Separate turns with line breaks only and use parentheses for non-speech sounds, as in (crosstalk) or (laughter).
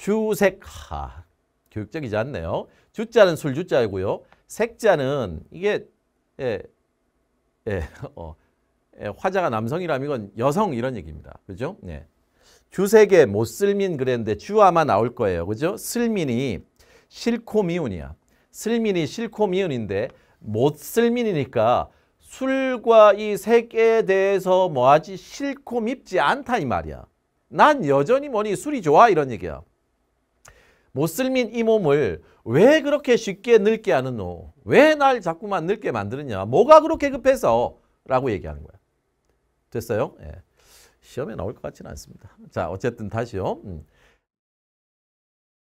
주색하. 교육적이지 않네요. 주자는 술 주자이고요. 색자는 이게 예, 예, (laughs) 어, 예, 화자가 남성이라면 이건 여성 이런 얘기입니다. 그죠? 예. 주색에 못슬민 뭐 그랬는데 주 아마 나올 거예요. 그죠? 슬민이 실코 미운이야. 슬민이 실코 미운인데 못슬민이니까 술과 이 색에 대해서 뭐하지 실코 밉지 않다 이 말이야. 난 여전히 뭐니 술이 좋아 이런 얘기야. 못쓸민 이 몸을 왜 그렇게 쉽게 늙게 하는노? 왜 날 자꾸만 늙게 만드느냐? 뭐가 그렇게 급해서? 라고 얘기하는 거야. 됐어요? 예. 시험에 나올 것 같지는 않습니다. 자, 어쨌든 다시요. 음.